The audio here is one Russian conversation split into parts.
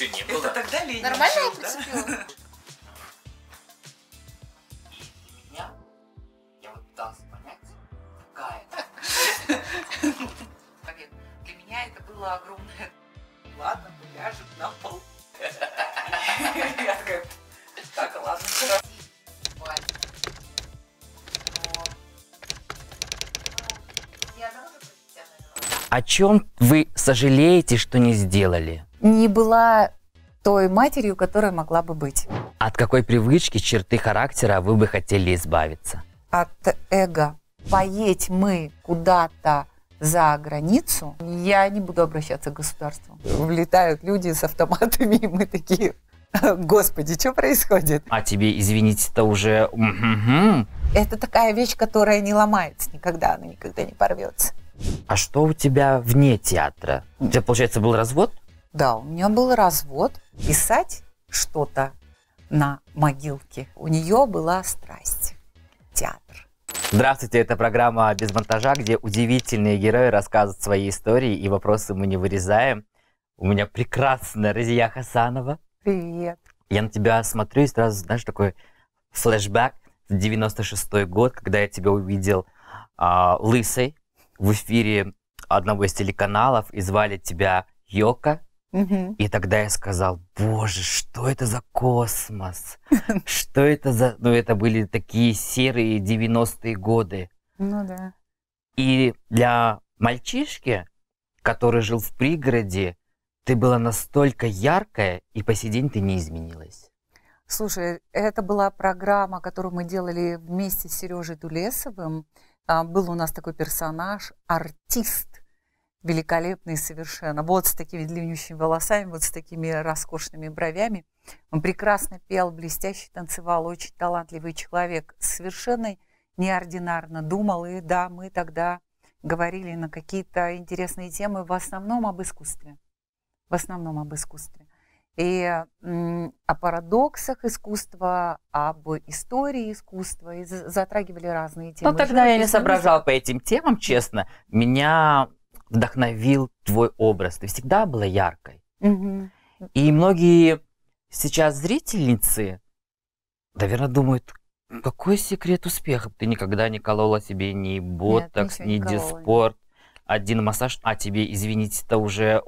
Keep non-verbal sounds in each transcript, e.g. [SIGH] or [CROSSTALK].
еще не было. Это тогда Ленин Нормально жил, я Да? [LAUGHS] И для меня, я вот пытался понять, какая [LAUGHS] Для меня это было огромное... [LAUGHS] Ладно, ляжет на пол. Я такая, так, ладно, О чем вы сожалеете, что не сделали? не была той матерью, которая могла бы быть. От какой привычки, черты характера вы бы хотели избавиться? От эго. Поедь мы куда-то за границу, я не буду обращаться к государству. Влетают люди с автоматами, и мы такие, господи, что происходит? А тебе, извините, это уже... Это такая вещь, которая не ломается никогда, она никогда не порвется. А что у тебя вне театра? У тебя, получается, был развод? Да, у меня был развод. Писать что-то на могилке. У нее была страсть. Театр. Здравствуйте, это программа «Без монтажа», где удивительные герои рассказывают свои истории, и вопросы мы не вырезаем. У меня прекрасная Разия Хасанова. Привет. Я на тебя смотрю и сразу, знаешь, такой флешбэк 96-й год, когда я тебя увидел а, лысой в эфире одного из телеканалов, и звали тебя Йока. И тогда я сказал, боже, что это за космос? [LAUGHS] Что это за... Ну, это были такие серые 90-е годы. Ну да. И для мальчишки, который жил в пригороде, ты была настолько яркая, и по сей день ты не изменилась. Слушай, это была программа, которую мы делали вместе с Сережей Дулесовым. А, был у нас такой персонаж, артист великолепный совершенно. Вот с такими длиннющими волосами, вот с такими роскошными бровями. Он прекрасно пел, блестяще танцевал, очень талантливый человек. Совершенно неординарно думал. И да, мы тогда говорили на какие-то интересные темы, в основном об искусстве. В основном об искусстве. И о парадоксах искусства, об истории искусства, и затрагивали разные темы. Ну, тогда я не соображал по этим темам, честно. Меня вдохновил твой образ. Ты всегда была яркой. Угу. И многие сейчас зрительницы, наверное, думают, какой секрет успеха? Ты никогда не колола себе ни ботокс, Нет, ни не диспорт, один массаж, а тебе, извините это уже...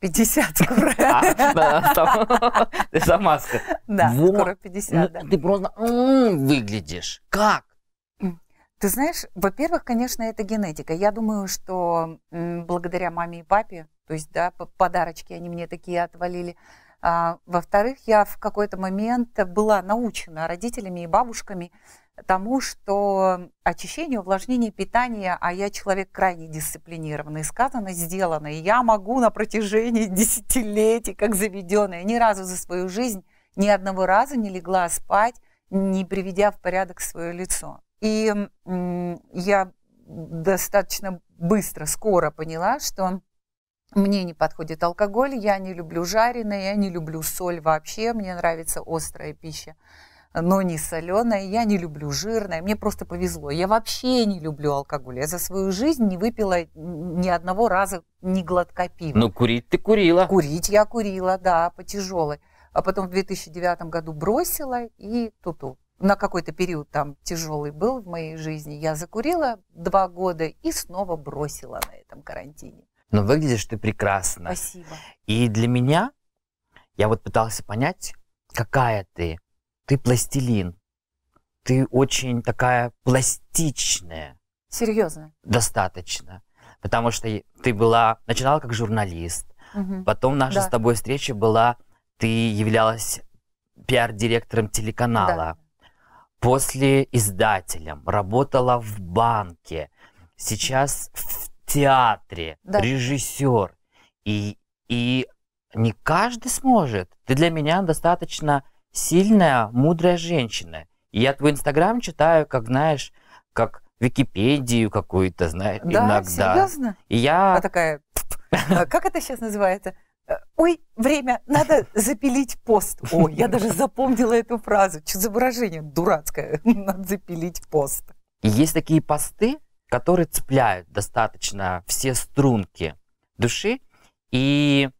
50 скоро. [LAUGHS] А, [LAUGHS] ты сама Да, вот. скоро 50, ну, Ты просто выглядишь. Как? Ты знаешь, во-первых, конечно, это генетика. Я думаю, что благодаря маме и папе, то есть, да, подарочки они мне такие отвалили. А, во-вторых, я в какой-то момент была научена родителями и бабушками тому, что очищение, увлажнение, питание, а я человек крайне дисциплинированный, сказано, сделано, и я могу на протяжении [LAUGHS] десятилетий, как заведенная, ни разу за свою жизнь, ни одного раза не легла спать, не приведя в порядок свое лицо. И я достаточно быстро, скоро поняла, что мне не подходит алкоголь, я не люблю жареное, я не люблю соль вообще, мне нравится острая пища, но не соленая, я не люблю жирное, мне просто повезло. Я вообще не люблю алкоголь, я за свою жизнь не выпила ни одного раза ни глотка пива. Но ну, курить ты курила. Курить я курила, да, по тяжелой. А потом в 2009 году бросила и туту. -ту на какой-то период там тяжелый был в моей жизни, я закурила два года и снова бросила на этом карантине. Но ну, выглядишь ты прекрасно. Спасибо. И для меня, я вот пытался понять, какая ты. Ты пластилин. Ты очень такая пластичная. Серьезно? Достаточно. Потому что ты была, начинала как журналист. Угу. Потом наша да. с тобой встреча была, ты являлась пиар-директором телеканала. Да после издателем, работала в банке, сейчас в театре, да. режиссер. И, и не каждый сможет. Ты для меня достаточно сильная, мудрая женщина. И я твой инстаграм читаю, как знаешь, как Википедию какую-то, знаешь, да, иногда. Серьезно? И я... А такая, [LAUGHS] а как это сейчас называется? ой, время, надо запилить пост. О, я даже запомнила эту фразу. Что за выражение дурацкое? [LAUGHS] Надо запилить пост. Есть такие посты, которые цепляют достаточно все струнки души. И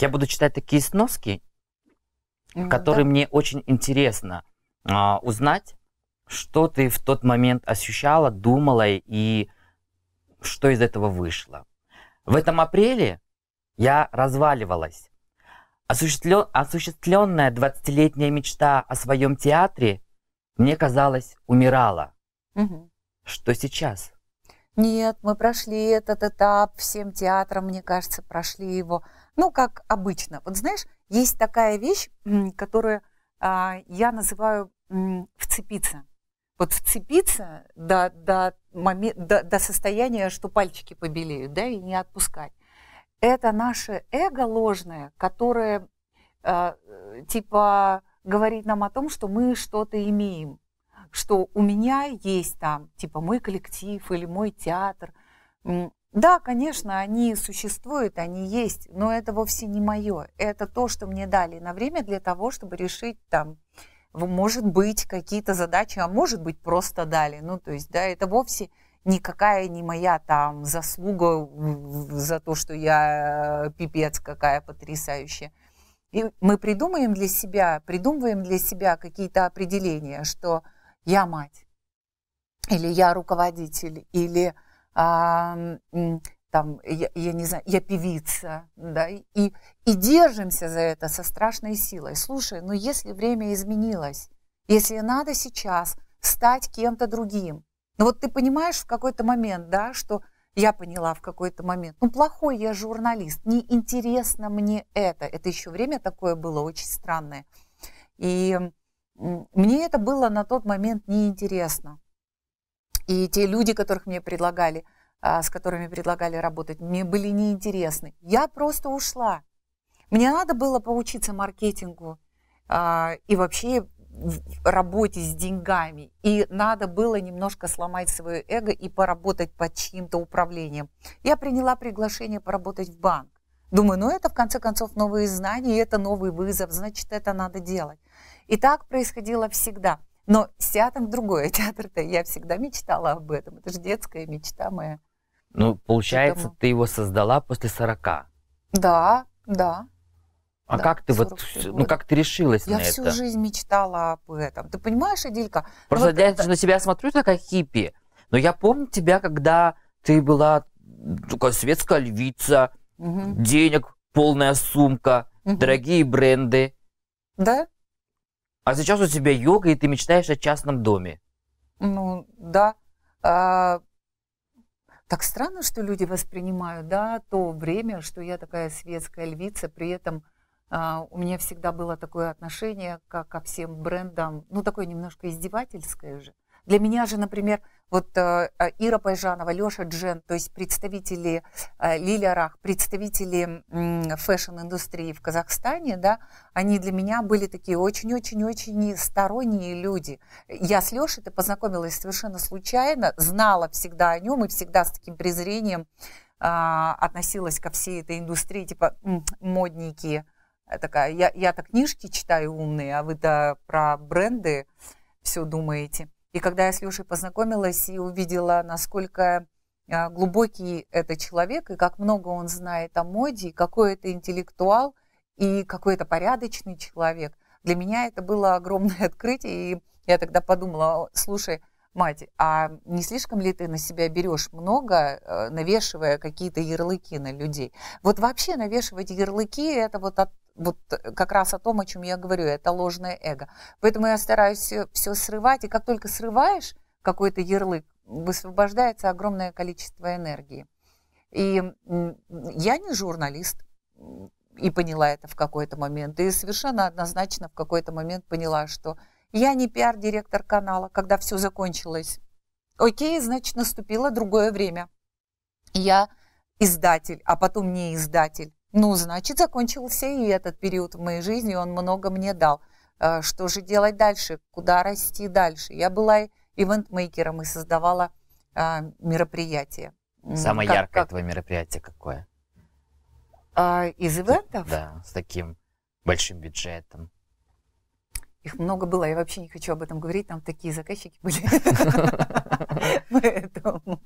я буду читать такие сноски, которые да. мне очень интересно а, узнать, что ты в тот момент ощущала, думала и что из этого вышло. В этом апреле я разваливалась. Осуществлен, осуществленная 20-летняя мечта о своем театре, мне казалось, умирала. Угу. Что сейчас? Нет, мы прошли этот этап всем театром, мне кажется, прошли его. Ну, как обычно. Вот знаешь, есть такая вещь, которую а, я называю м, вцепиться. Вот вцепиться до, до, момент, до, до состояния, что пальчики побелеют, да, и не отпускать это наше эго ложное, которое э, типа говорит нам о том, что мы что-то имеем, что у меня есть там, типа мой коллектив или мой театр. Да, конечно, они существуют, они есть, но это вовсе не мое. Это то, что мне дали на время для того, чтобы решить там, может быть, какие-то задачи, а может быть, просто дали. Ну, то есть, да, это вовсе никакая не моя там заслуга за то, что я э, пипец какая потрясающая. И мы придумаем для себя, придумываем для себя какие-то определения, что я мать, или я руководитель, или а, там, я, я не знаю, я певица, да, и, и держимся за это со страшной силой. Слушай, ну если время изменилось, если надо сейчас стать кем-то другим, но ну, вот ты понимаешь в какой-то момент, да, что я поняла в какой-то момент, ну плохой я журналист, неинтересно мне это. Это еще время такое было очень странное. И мне это было на тот момент неинтересно. И те люди, которых мне предлагали, а, с которыми предлагали работать, мне были неинтересны. Я просто ушла. Мне надо было поучиться маркетингу а, и вообще в работе с деньгами. И надо было немножко сломать свое эго и поработать под чьим-то управлением. Я приняла приглашение поработать в банк. Думаю, ну это в конце концов новые знания, это новый вызов, значит это надо делать. И так происходило всегда. Но с театром другое. [LAUGHS] Театр-то я всегда мечтала об этом. Это же детская мечта моя. Ну, получается, Поэтому... ты его создала после 40. Да, да. А да, как ты вот, года. ну как ты решилась я на это? Я всю жизнь мечтала об этом. Ты понимаешь, Аделька? Ну Просто вот я это... на себя смотрю, такая хиппи. Но я помню тебя, когда ты была такая светская львица, угу. денег полная сумка, угу. дорогие бренды. Да? А сейчас у тебя йога, и ты мечтаешь о частном доме. Ну, да. А, так странно, что люди воспринимают, да, то время, что я такая светская львица, при этом а, у меня всегда было такое отношение как ко всем брендам, ну, такое немножко издевательское же. Для меня же, например, вот э, а, Ира Пайжанова, Леша Джен, то есть представители э, Лиля Рах, представители фэшн-индустрии в Казахстане, да, они для меня были такие очень-очень-очень сторонние люди. Я с Лешей-то познакомилась совершенно случайно, знала всегда о нем и всегда с таким презрением а, относилась ко всей этой индустрии, типа модники, такая, я, я-то книжки читаю умные, а вы-то про бренды все думаете. И когда я с Лешей познакомилась и увидела, насколько а, глубокий это человек, и как много он знает о моде, и какой это интеллектуал, и какой это порядочный человек, для меня это было огромное [LAUGHS] открытие. И я тогда подумала, слушай, мать, а не слишком ли ты на себя берешь много, э, навешивая какие-то ярлыки на людей? Вот вообще навешивать ярлыки – это вот от вот э, как раз о том, о чем я говорю, это ложное эго. Поэтому я стараюсь все, срывать, и как только срываешь какой-то ярлык, высвобождается огромное количество энергии. И я не журналист, и поняла это в какой-то момент, и совершенно однозначно в какой-то момент поняла, что я не пиар-директор канала, когда все закончилось. Окей, значит, наступило другое время. Я издатель, а потом не издатель. Ну, значит, закончился и этот период в моей жизни, он много мне дал. Э, что же делать дальше? Куда расти дальше? Я была ивент ивентмейкером и создавала э, мероприятия. Самое как, яркое как... твое мероприятие какое? Э, из ивентов? Да, с таким большим бюджетом. Их много было, я вообще не хочу об этом говорить, там такие заказчики были. [LAUGHS] Поэтому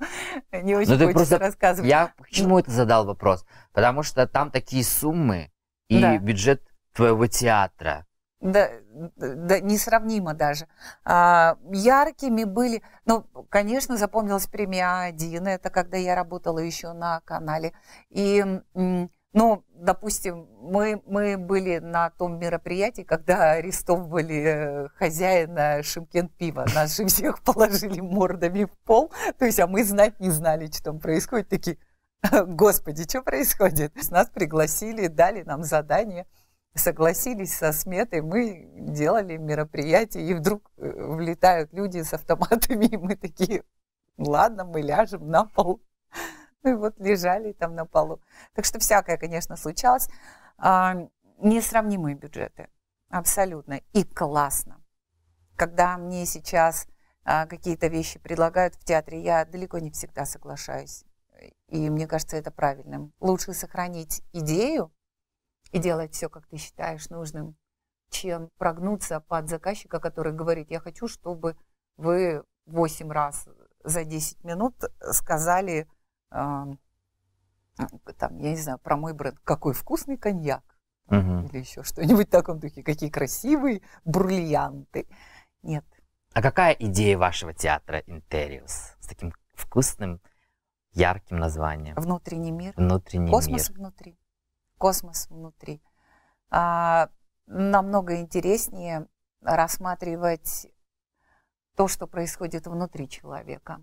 не ну, очень хочется рассказывать. Я ну. почему это задал вопрос? Потому что там такие суммы и бюджет твоего театра. Да, да, несравнимо даже. А, яркими были, ну, конечно, запомнилась премия один, это когда я работала еще на канале. И м, ну, допустим, мы, мы были на том мероприятии, когда арестовывали э, хозяина Шимкент пива. Нас же всех [LAUGHS] положили мордами в пол. То есть, а мы знать не знали, что там происходит. Такие, господи, что происходит? Нас пригласили, дали нам задание согласились со сметой, мы делали мероприятие, и вдруг э, влетают люди с автоматами, и мы такие, ладно, мы ляжем на пол. И [LAUGHS] вот лежали там на полу. Так что всякое, конечно, случалось. А, несравнимые бюджеты. Абсолютно. И классно. Когда мне сейчас а, какие-то вещи предлагают в театре, я далеко не всегда соглашаюсь. И мне кажется, это правильным. Лучше сохранить идею и делать все, как ты считаешь нужным, чем прогнуться под заказчика, который говорит, я хочу, чтобы вы 8 раз за 10 минут сказали ну, там, я не знаю, про мой бренд, какой вкусный коньяк угу. или еще что-нибудь в таком духе, какие красивые бриллианты. Нет. А какая идея вашего театра Интериус с таким вкусным, ярким названием? Внутренний мир. Внутренний Космос мир. внутри. Космос внутри. А, намного интереснее рассматривать то, что происходит внутри человека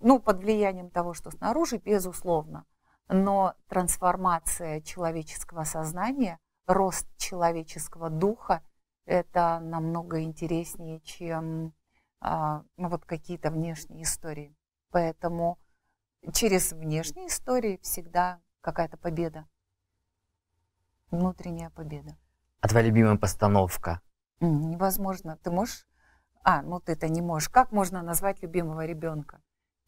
ну, под влиянием того, что снаружи, безусловно, но трансформация человеческого сознания, рост человеческого духа – это намного интереснее, чем а, ну, вот какие-то внешние истории. Поэтому через внешние истории всегда какая-то победа, внутренняя победа. А твоя любимая постановка? Невозможно. Ты можешь? А, ну ты это не можешь. Как можно назвать любимого ребенка?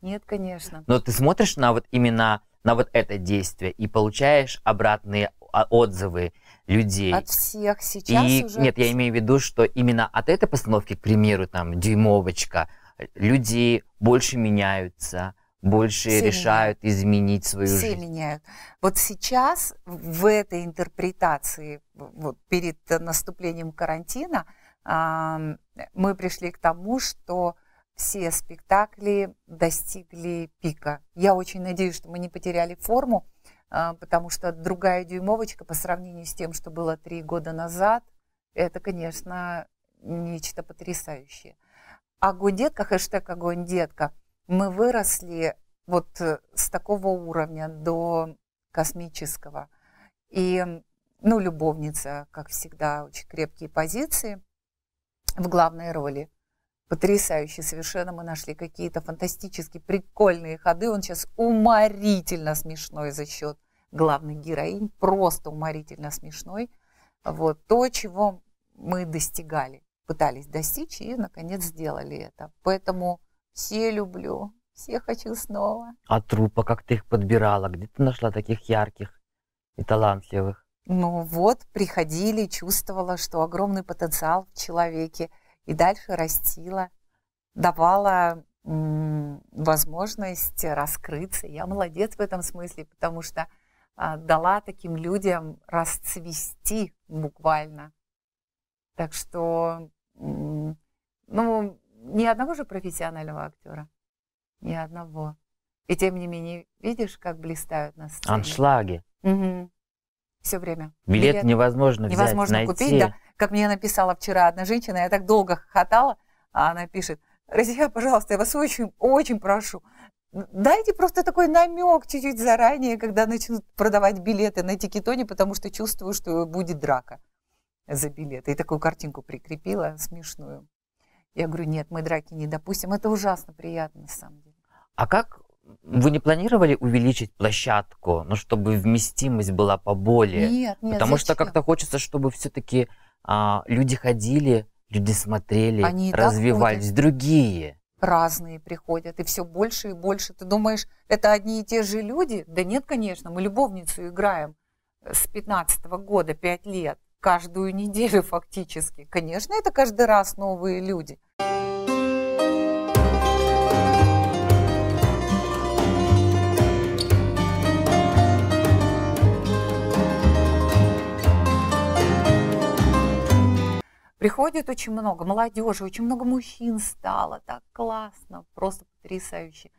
Нет, конечно. Но ты смотришь на вот именно на вот это действие и получаешь обратные отзывы людей. От всех сейчас и, уже? Нет, я имею в виду, что именно от этой постановки, к примеру, там, дюймовочка, люди больше меняются, больше Все решают меняют. изменить свою Все жизнь. Все меняют. Вот сейчас в этой интерпретации, вот перед наступлением карантина, мы пришли к тому, что все спектакли достигли пика. Я очень надеюсь, что мы не потеряли форму, а, потому что другая дюймовочка по сравнению с тем, что было три года назад, это, конечно, нечто потрясающее. Огонь детка, хэштег огонь детка, мы выросли вот э, с такого уровня до космического. И, ну, любовница, как всегда, очень крепкие позиции в главной роли – потрясающе совершенно. Мы нашли какие-то фантастически прикольные ходы. Он сейчас уморительно смешной за счет главной героинь, просто уморительно смешной. Вот то, чего мы достигали, пытались достичь и, наконец, сделали это. Поэтому все люблю, все хочу снова. А трупа, как ты их подбирала? Где ты нашла таких ярких и талантливых? Ну вот, приходили, чувствовала, что огромный потенциал в человеке – и дальше растила, давала возможность раскрыться. Я молодец в этом смысле, потому что а, дала таким людям расцвести буквально. Так что, ну, ни одного же профессионального актера, ни одного. И тем не менее, видишь, как блистают на сцене. Аншлаги. Угу. Все время. Билет, Билет невозможно взять, Невозможно найти. да. Как мне написала вчера одна женщина, я так долго хохотала, а она пишет, Россия, пожалуйста, я вас очень, очень прошу, дайте просто такой намек чуть-чуть заранее, когда начнут продавать билеты на Тикетоне, потому что чувствую, что будет драка за билеты. И такую картинку прикрепила смешную. Я говорю, нет, мы драки не допустим. Это ужасно приятно, на самом деле. А как вы не планировали увеличить площадку, ну, чтобы вместимость была поболее? Нет, нет. Потому зачем? что как-то хочется, чтобы все-таки а, люди ходили, люди смотрели, Они развивались, другие. Разные приходят, и все больше и больше. Ты думаешь, это одни и те же люди? Да нет, конечно, мы любовницу играем э, с 15 -го года, 5 лет, каждую неделю [LAUGHS] фактически. Конечно, это каждый раз новые люди. Приходит очень много молодежи, очень много мужчин стало, так классно, просто потрясающе.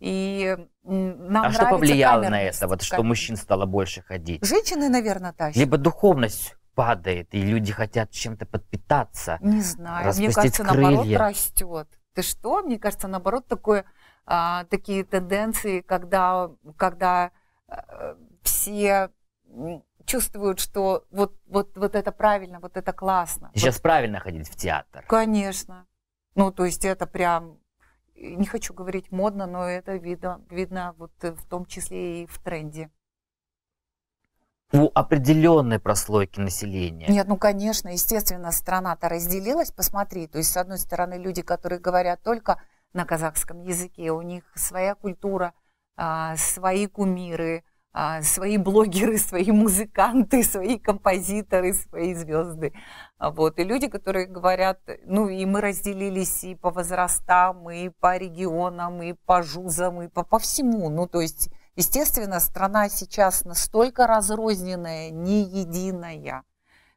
И нам а что повлияло на это, вот, что мужчин стало больше ходить? Женщины, наверное, тащат. Либо духовность падает, и люди хотят чем-то подпитаться. Не знаю, мне кажется, крылья. наоборот, растет. Ты что? Мне кажется, наоборот, такое, а, такие тенденции, когда, когда а, все чувствуют, что вот, вот, вот это правильно, вот это классно. Сейчас вот. правильно ходить в театр. Конечно. Ну, то есть это прям, не хочу говорить модно, но это видно, видно вот в том числе и в тренде. У определенной прослойки населения. Нет, ну, конечно, естественно, страна-то разделилась, посмотри. То есть, с одной стороны, люди, которые говорят только на казахском языке, у них своя культура, а, свои кумиры, а, свои блогеры, [LAUGHS] свои музыканты, свои композиторы, свои звезды. А, вот. И люди, которые говорят, ну и мы разделились и по возрастам, и по регионам, и по жузам, и по, по всему. Ну то есть, естественно, страна сейчас настолько разрозненная, не единая,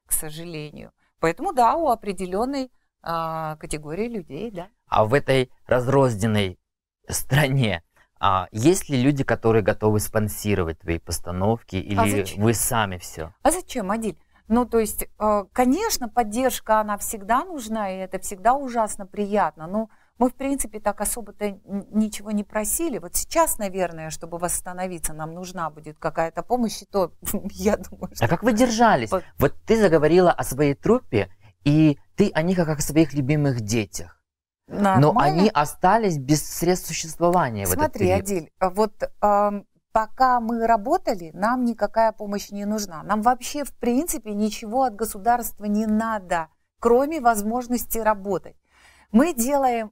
к сожалению. Поэтому да, у определенной а, категории людей, да. А в этой разрозненной стране а есть ли люди, которые готовы спонсировать твои постановки, а или а вы сами все? А зачем, Адиль? Ну, то есть, э, конечно, поддержка, она всегда нужна, и это всегда ужасно приятно. Но мы, в принципе, так особо-то ничего не просили. Вот сейчас, наверное, чтобы восстановиться, нам нужна будет какая-то помощь, и то, [LAUGHS] я думаю, а что... А как вы держались? Вот ты заговорила о своей труппе, и ты о них как о своих любимых детях. Нормально. но они остались без средств существования Смотри, в этот период. Адиль, а вот э, пока мы работали, нам никакая помощь не нужна. Нам вообще, в принципе, ничего от государства не надо, кроме возможности работать. Мы делаем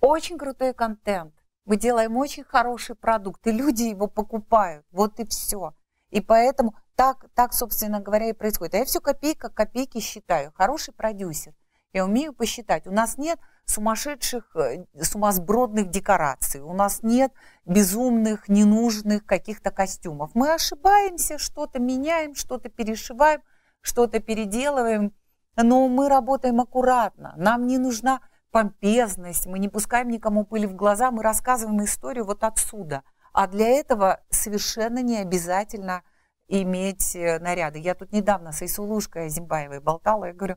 очень крутой контент, мы делаем очень хороший продукт, и люди его покупают. Вот и все. И поэтому так, так, собственно говоря, и происходит. А я все копейка копейки считаю. Хороший продюсер. Я умею посчитать. У нас нет сумасшедших, э, сумасбродных декораций, у нас нет безумных, ненужных каких-то костюмов. Мы ошибаемся, что-то меняем, что-то перешиваем, что-то переделываем, но мы работаем аккуратно, нам не нужна помпезность, мы не пускаем никому пыли в глаза, мы рассказываем историю вот отсюда. А для этого совершенно не обязательно иметь э, наряды. Я тут недавно с Айсулушкой Зимбаевой болтала, я говорю,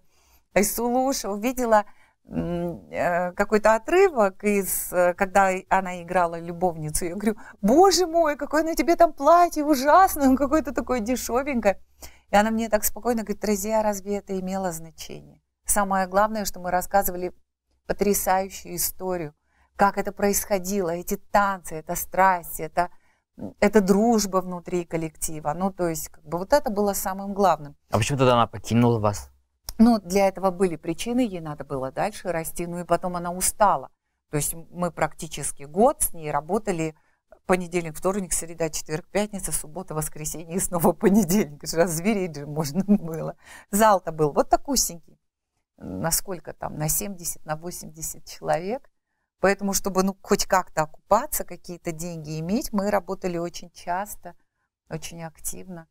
Айсулуша увидела Э, какой-то отрывок из, э, когда она играла любовницу, я говорю, боже мой, какое на тебе там платье ужасное, [LAUGHS] какое-то такое дешевенькое. И она мне так спокойно говорит, друзья, а разве это имело значение? Самое главное, что мы рассказывали потрясающую историю, как это происходило, эти танцы, эта страсть, это, это дружба внутри коллектива. Ну, то есть, как бы вот это было самым главным. А почему тогда она покинула вас? Ну для этого были причины, ей надо было дальше расти, ну и потом она устала. То есть мы практически год с ней работали понедельник, вторник, среда, четверг, пятница, суббота, воскресенье и снова [LAUGHS] понедельник. Раз зверей же можно было. Зал-то был вот такой такусенький. Насколько там? На 70, на 80 человек. Поэтому, чтобы ну, хоть как-то окупаться, какие-то деньги иметь, мы работали очень часто, очень активно.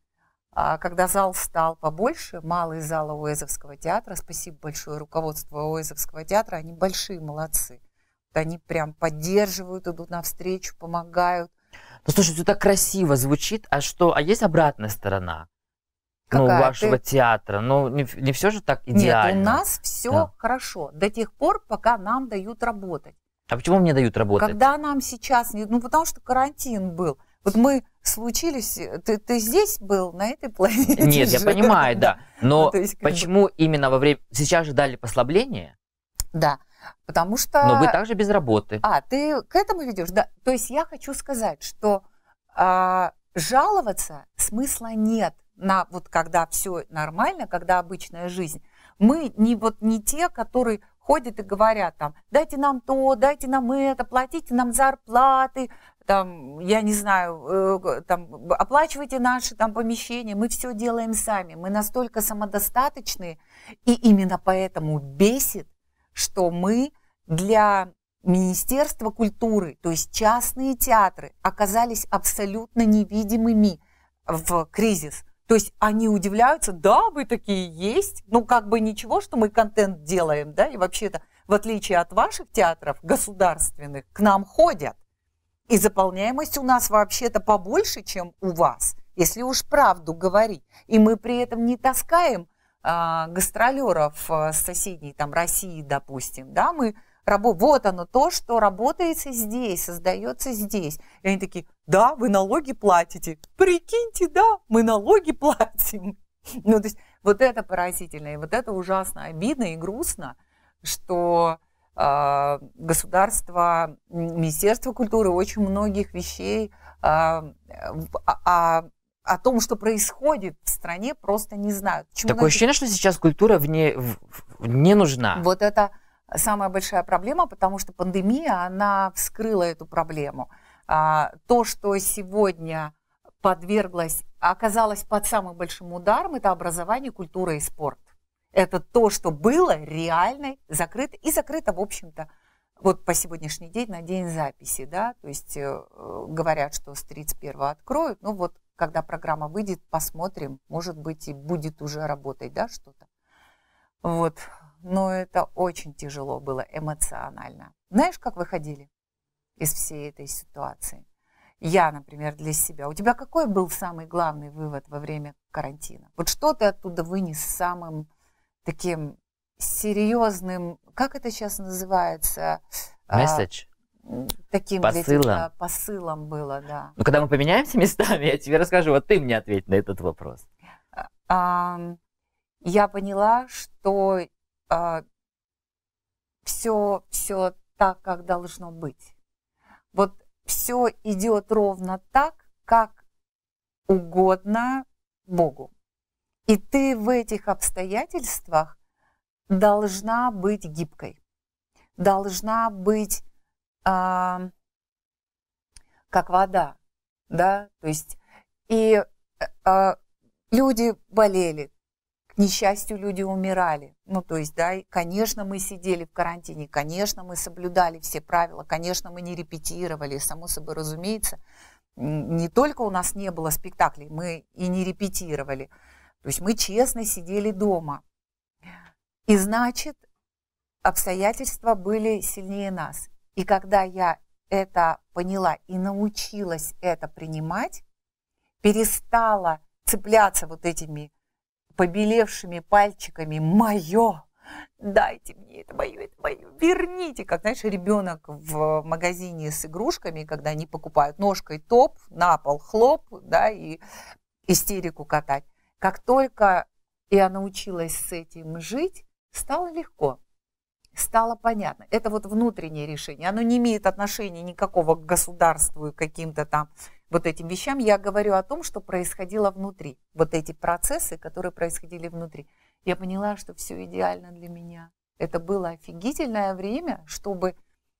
А когда зал стал побольше, малый зал Уэзовского театра, спасибо большое руководству Уэзовского театра, они большие молодцы. Они прям поддерживают, идут навстречу, помогают. Ну, слушай, все так красиво звучит, а что, а есть обратная сторона? Ну, Какая? Ну, вашего Ты... театра. Ну, не, не все же так идеально. Нет, у нас все да. хорошо до тех пор, пока нам дают работать. А почему мне дают работать? Когда нам сейчас... Ну, потому что карантин был. Вот мы случились, э, ты, ты здесь был, на этой планете? Нет, жил. я понимаю, да. Но ну, есть, почему бы... именно во время... Сейчас же дали послабление. Да, потому что... Но вы также без работы. А, ты к этому ведешь? Да. То есть я хочу сказать, что а, жаловаться смысла нет на вот когда все нормально, когда обычная жизнь. Мы не вот не те, которые ходят и говорят там, дайте нам то, дайте нам это, платите нам зарплаты, там, я не знаю, э, там, оплачивайте наши там помещения, мы все делаем сами, мы настолько самодостаточны, и именно поэтому бесит, что мы для Министерства культуры, то есть частные театры, оказались абсолютно невидимыми в кризис. То есть они удивляются, да, вы такие есть, ну как бы ничего, что мы контент делаем, да, и вообще-то, в отличие от ваших театров государственных, к нам ходят. И заполняемость у нас вообще-то побольше, чем у вас, если уж правду говорить. И мы при этом не таскаем а, гастролеров а, с соседней там, России, допустим. Да? Мы рабо... Вот оно то, что работается здесь, создается здесь. И они такие, да, вы налоги платите. Прикиньте, да, мы налоги [LAUGHS] платим. Ну, то есть вот это поразительно, и вот это ужасно обидно и грустно, что а, государства, министерства культуры очень многих вещей о, а, о, а, о том, что происходит в стране, просто не знают. Почему Такое ощущение, что сейчас культура вне, не нужна. Вот это самая большая проблема, потому что пандемия, она вскрыла эту проблему. То, что сегодня подверглось, оказалось под самым большим ударом, это образование, культура и спорт. Это то, что было реально закрыто и закрыто, в общем-то, вот по сегодняшний день, на день записи, да, то есть э, говорят, что с 31 откроют, ну вот когда программа выйдет, посмотрим, может быть, и будет уже работать, да, что-то. Вот, но это очень тяжело было эмоционально. Знаешь, как выходили из всей этой ситуации? Я, например, для себя. У тебя какой был самый главный вывод во время карантина? Вот что ты оттуда вынес самым таким серьезным, как это сейчас называется? А, Месседж? таким посылом. Для тебя посылом было, да. Ну, когда мы поменяемся местами, [LAUGHS] я тебе расскажу, вот ты мне ответь на этот вопрос. А, я поняла, что все, а, все так, как должно быть. Вот все идет ровно так, как угодно Богу. И ты в этих обстоятельствах должна быть гибкой, должна быть а, как вода, да, то есть и а, люди болели, к несчастью, люди умирали. Ну, то есть, да, и, конечно, мы сидели в карантине, конечно, мы соблюдали все правила, конечно, мы не репетировали, само собой разумеется. Не только у нас не было спектаклей, мы и не репетировали. То есть мы честно сидели дома. И значит, обстоятельства были сильнее нас. И когда я это поняла и научилась это принимать, перестала цепляться вот этими побелевшими пальчиками "Мое, дайте мне это мое, это мое, верните. Как, знаешь, ребенок в магазине с игрушками, когда они покупают ножкой топ, на пол хлоп, да, и истерику катать. Как только я научилась с этим жить, стало легко, стало понятно. Это вот внутреннее решение, оно не имеет отношения никакого к государству и каким-то там вот этим вещам. Я говорю о том, что происходило внутри, вот эти процессы, которые происходили внутри. Я поняла, что все идеально для меня. Это было офигительное время, чтобы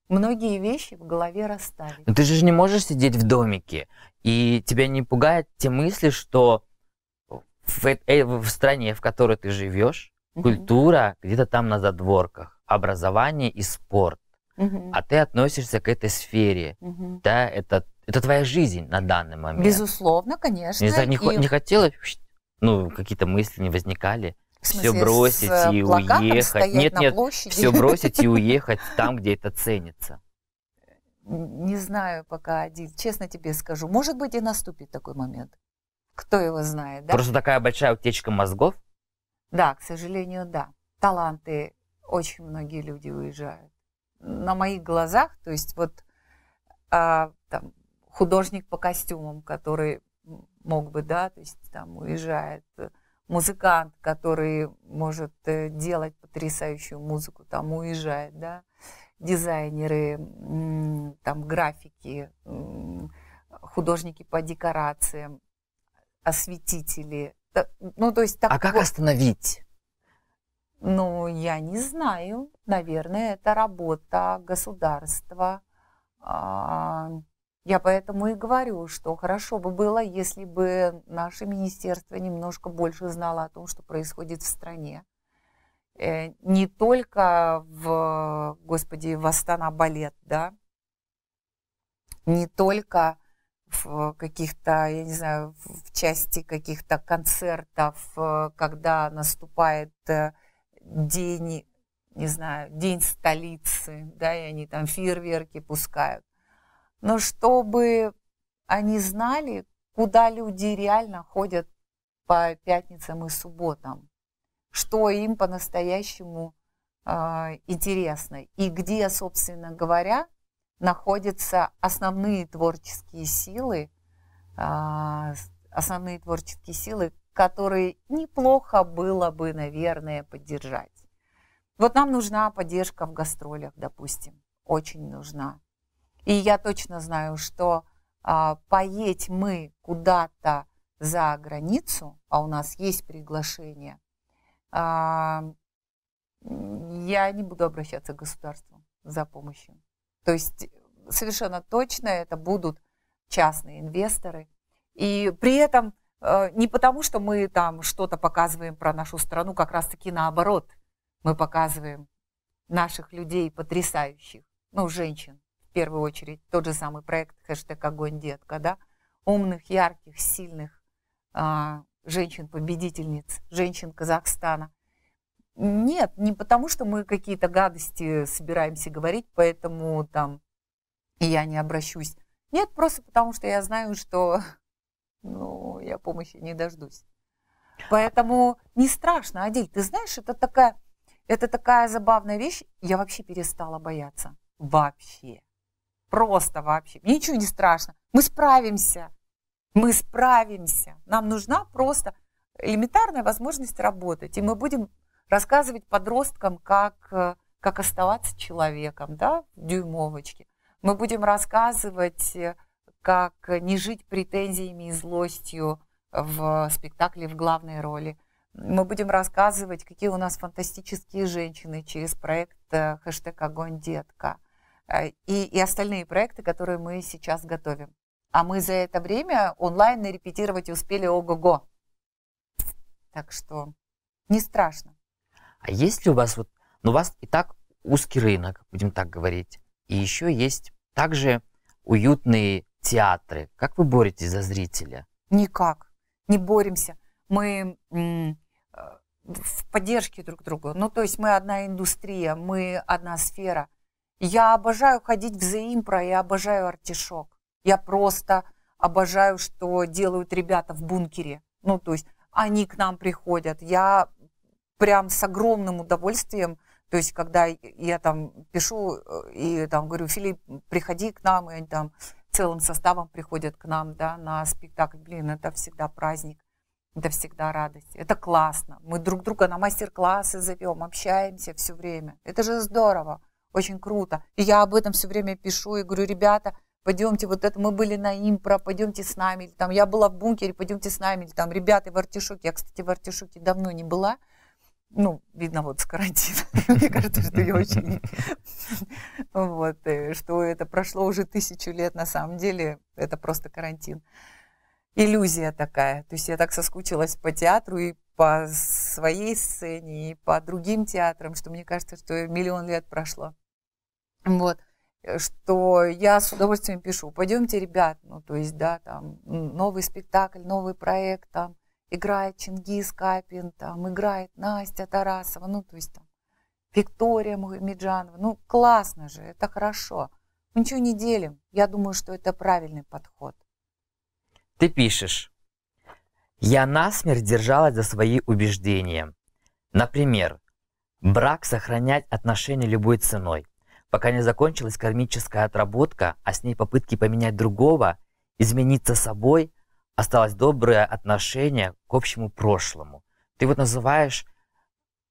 многие вещи в голове расставить. Но ты же не можешь сидеть в домике, и тебя не пугают те мысли, что Э, в, в стране, в которой ты живешь, угу. культура где-то там на задворках, образование и спорт. Угу. А ты относишься к этой сфере, угу. да, это это твоя жизнь на данный момент. Безусловно, конечно. Не знаю, не, и... не хотелось, ну какие-то мысли не возникали. В смысле, э, все бросить и уехать. Нет, нет, площади. все бросить и уехать там, где это ценится. Не знаю пока, один. честно тебе скажу. Может быть, и наступит такой момент кто его знает, да? Просто такая большая утечка мозгов? Да, к сожалению, да. Таланты очень многие люди уезжают. На моих глазах, то есть вот а, там, художник по костюмам, который мог бы, да, то есть там уезжает, музыкант, который может э, делать потрясающую музыку, там уезжает, да, дизайнеры, там графики, художники по декорациям, осветители. Ну, то есть так... А как остановить? Ну, я не знаю. Наверное, это работа государства. А, я поэтому и говорю, что хорошо бы было, если бы наше министерство немножко больше знало о том, что происходит в стране. Э, не только в, господи, в Астана-балет, да, не только в э, каких-то, я не знаю, в части каких-то концертов, э, когда наступает э, день, не знаю, день столицы, да, и они там фейерверки пускают. Но чтобы они знали, куда люди реально ходят по пятницам и субботам, что им по-настоящему э, интересно и где, собственно говоря, находятся основные творческие силы, а, основные творческие силы, которые неплохо было бы, наверное, поддержать. Вот нам нужна поддержка в гастролях, допустим, очень нужна. И я точно знаю, что а, поедь мы куда-то за границу, а у нас есть приглашение, а, я не буду обращаться к государству за помощью. То есть совершенно точно это будут частные инвесторы. И при этом э, не потому, что мы там что-то показываем про нашу страну, как раз-таки наоборот, мы показываем наших людей потрясающих, ну, женщин в первую очередь, тот же самый проект хэштег «Огонь детка», да, умных, ярких, сильных а, женщин-победительниц, женщин Казахстана, нет, не потому что мы какие-то гадости собираемся говорить, поэтому там я не обращусь. Нет, просто потому что я знаю, что [LAUGHS] ну, я помощи не дождусь. Поэтому не страшно, Адель, ты знаешь, это такая, это такая забавная вещь. Я вообще перестала бояться. Вообще. Просто вообще. Мне ничего не страшно. Мы справимся. Мы справимся. Нам нужна просто элементарная возможность работать. И мы будем рассказывать подросткам, как, э, как оставаться человеком, да, дюймовочки. Мы будем рассказывать, э, как не жить претензиями и злостью в спектакле в главной роли. Мы будем рассказывать, какие у нас фантастические женщины через проект э, хэштег «Огонь, детка» и, и остальные проекты, которые мы сейчас готовим. А мы за это время онлайн репетировать успели ого-го. Так что не страшно. А есть ли у вас вот, ну у вас и так узкий рынок, будем так говорить, и еще есть также уютные театры. Как вы боретесь за зрителя? Никак, не боремся. Мы э, в поддержке друг друга. Ну, то есть мы одна индустрия, мы одна сфера. Я обожаю ходить в заимпро, я обожаю артишок. Я просто обожаю, что делают ребята в бункере. Ну, то есть они к нам приходят. Я прям с огромным удовольствием. То есть, когда я там пишу э, и там говорю, Филипп, приходи к нам, и они там целым составом приходят к нам, да, на спектакль. Блин, это всегда праздник, это всегда радость, это классно. Мы друг друга на мастер-классы зовем, общаемся все время. Это же здорово, очень круто. И я об этом все время пишу и говорю, ребята, пойдемте, вот это мы были на импро, пойдемте с нами, или там я была в бункере, пойдемте с нами, или там ребята в артишоке, я, кстати, в артишоке давно не была, ну, видно, вот с карантина. [LAUGHS] Мне кажется, что я очень... вот, э, что это прошло уже тысячу лет, на самом деле, это просто карантин. Иллюзия такая. То есть я так соскучилась по театру и по своей сцене, и по другим театрам, что мне кажется, что миллион лет прошло. Вот э, что я с удовольствием пишу, пойдемте, ребят, ну, то есть, да, там, новый спектакль, новый проект, там, играет Чингис Капин, там играет Настя Тарасова, ну, то есть там Виктория Меджанова, Ну, классно же, это хорошо. Мы ничего не делим. Я думаю, что это правильный подход. Ты пишешь. Я насмерть держалась за свои убеждения. Например, брак сохранять отношения любой ценой, пока не закончилась кармическая отработка, а с ней попытки поменять другого, измениться собой – осталось доброе отношение к общему прошлому. Ты вот называешь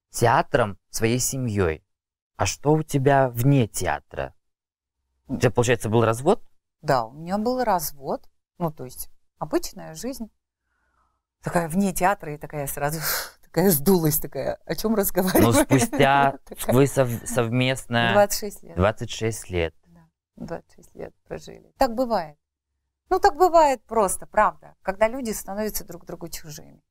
театром своей семьей. А что у тебя вне театра? У тебя, получается, был развод? Да, у меня был развод. Ну, то есть обычная жизнь. Такая вне театра и такая сразу [LAUGHS] такая сдулась, такая, о чем разговариваем? Ну, спустя [LAUGHS] вы сов совместно... 26 лет. 26 лет. 26 лет прожили. Так бывает. Ну, так бывает просто, правда, когда люди становятся друг другу чужими.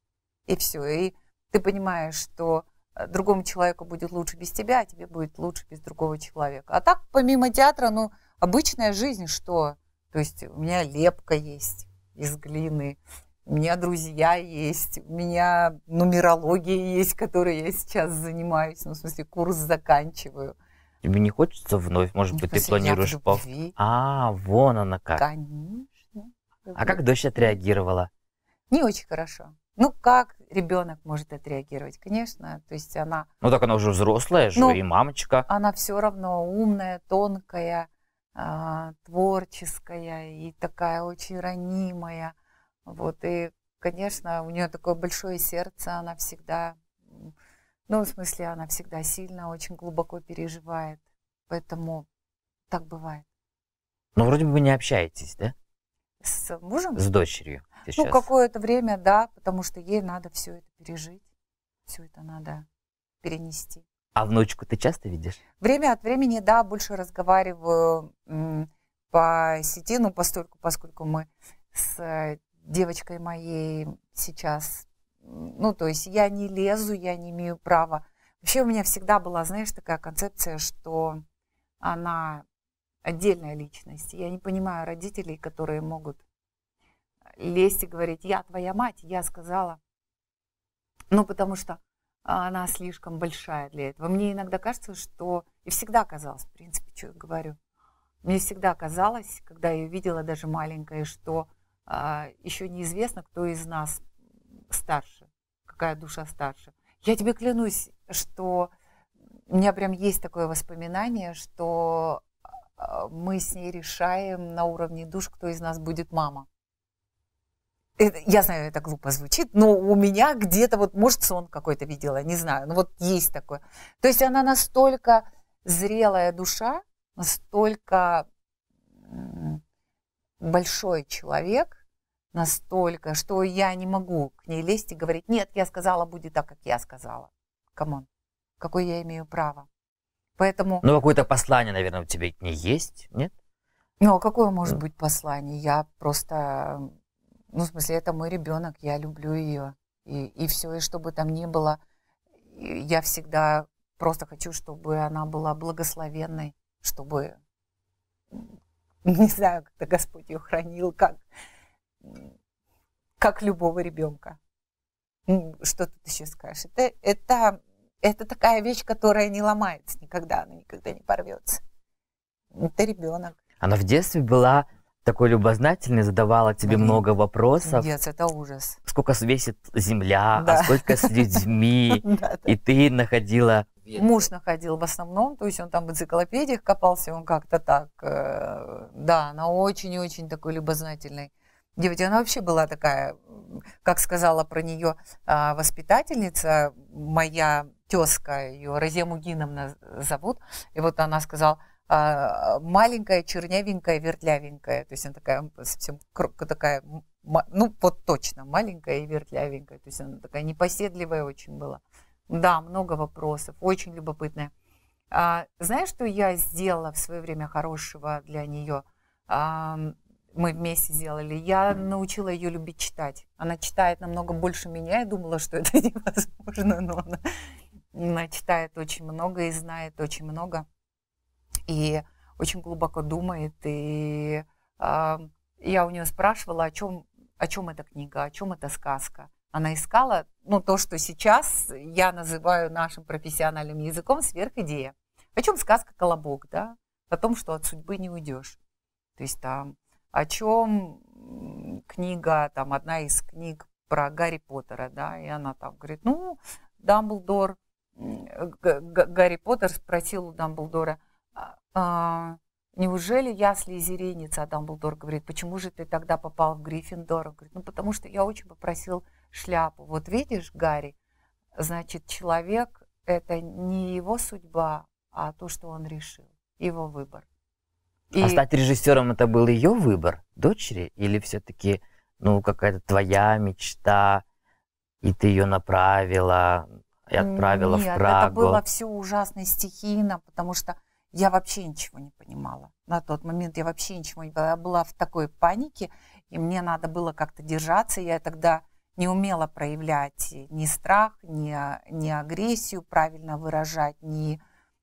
И все. И ты понимаешь, что э, другому человеку будет лучше без тебя, а тебе будет лучше без другого человека. А так, помимо театра, ну, обычная жизнь, что? То есть у меня лепка есть из глины, у меня друзья есть, у меня нумерология есть, которой я сейчас занимаюсь, ну, в смысле, курс заканчиваю. Тебе не хочется вновь, может ну, быть, ты планируешь... пов. А, вон она как. Конечно. А как дочь отреагировала? Не очень хорошо. Ну, как ребенок может отреагировать? Конечно, то есть она... Ну, так она уже взрослая же, ну, и мамочка. Она все равно умная, тонкая, э, творческая и такая очень ранимая. Вот, и, конечно, у нее такое большое сердце, она всегда... Ну, в смысле, она всегда сильно, очень глубоко переживает. Поэтому так бывает. Ну, вроде бы вы не общаетесь, да? С мужем? С дочерью. Сейчас. Ну, какое-то время, да, потому что ей надо все это пережить, все это надо перенести. А внучку ты часто видишь? Время от времени, да, больше разговариваю по сети, ну, постольку, поскольку мы с девочкой моей сейчас, ну, то есть я не лезу, я не имею права. Вообще у меня всегда была, знаешь, такая концепция, что она отдельная личность. Я не понимаю родителей, которые могут лезть и говорить, я твоя мать, я сказала. Ну, потому что она слишком большая для этого. Мне иногда кажется, что... И всегда казалось, в принципе, что я говорю. Мне всегда казалось, когда я видела даже маленькое, что э, а, еще неизвестно, кто из нас старше, какая душа старше. Я тебе клянусь, что у меня прям есть такое воспоминание, что а, мы с ней решаем на уровне душ, кто из нас будет мама. Я знаю, это глупо звучит, но у меня где-то вот, может, сон какой-то видела, не знаю, но вот есть такое. То есть она настолько зрелая душа, настолько большой человек, настолько, что я не могу к ней лезть и говорить, нет, я сказала, будет так, как я сказала. Камон, какое я имею право? Поэтому... Ну, какое-то послание, наверное, у тебя не есть, нет? Ну, а какое может быть послание? Я просто... Ну, в смысле, это мой ребенок, я люблю ее. И, и все, и что бы там ни было, я всегда просто хочу, чтобы она была благословенной, чтобы, [LAUGHS] не знаю, как-то Господь ее хранил, как, как любого ребенка. Что тут еще скажешь? Это, это это такая вещь, которая не ломается никогда, она никогда не порвется. Это ребенок. Она в детстве была такой любознательной, задавала тебе Блин. много вопросов. Нет, это ужас. Сколько весит земля, а да. а сколько с людьми. [LAUGHS] И ты находила... Муж находил в основном, то есть он там в энциклопедиях копался, он как-то так... Э, да, она очень и очень такой любознательной. Девочка, она вообще была такая, как сказала про нее а, воспитательница моя тезка, ее Розе Мугиновна э, зовут, и вот она сказала, «А, маленькая, чернявенькая, вертлявенькая. То есть она такая совсем такая, ну вот точно, маленькая и вертлявенькая. То есть она такая непоседливая очень была. Да, много вопросов, очень любопытная. А, знаешь, что я сделала в свое время хорошего для нее? А, мы вместе сделали. Я научила ее любить читать. Она читает намного больше меня. Я думала, что это [LAUGHS] невозможно, но она читает очень много и знает очень много, и очень глубоко думает. И э, я у нее спрашивала, о чем, о чем эта книга, о чем эта сказка. Она искала, ну, то, что сейчас я называю нашим профессиональным языком сверх идея О чем сказка «Колобок», да? О том, что от судьбы не уйдешь. То есть там о чем книга, там одна из книг про Гарри Поттера, да, и она там говорит, ну, Дамблдор Гарри Поттер спросил у Дамблдора, а, а неужели я и А Дамблдор говорит, почему же ты тогда попал в Гриффиндор? говорит, ну потому что я очень попросил шляпу. Вот видишь, Гарри, значит, человек – это не его судьба, а то, что он решил, его выбор. А и... А стать режиссером это был ее выбор, дочери, или все-таки ну какая-то твоя мечта, и ты ее направила? и отправила Нет, в Прагу. Нет, это было все ужасно стихийно, потому что я вообще ничего не понимала. На тот момент я вообще ничего не понимала. Я была в такой панике, и мне надо было как-то держаться. Я тогда не умела проявлять ни страх, ни, ни агрессию правильно выражать, ни...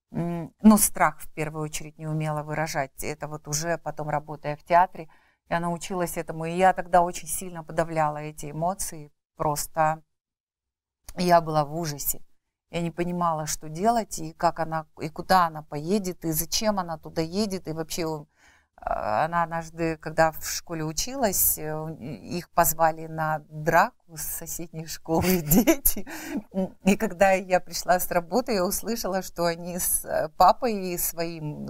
Ну, страх в первую очередь не умела выражать. Это вот уже потом, работая в театре, я научилась этому. И я тогда очень сильно подавляла эти эмоции. Просто я была в ужасе. Я не понимала, что делать, и как она, и куда она поедет, и зачем она туда едет, и вообще э, она однажды, когда в школе училась, э, их позвали на драку с соседней школы [LAUGHS] дети. И когда я пришла с работы, я услышала, что они с э, папой своим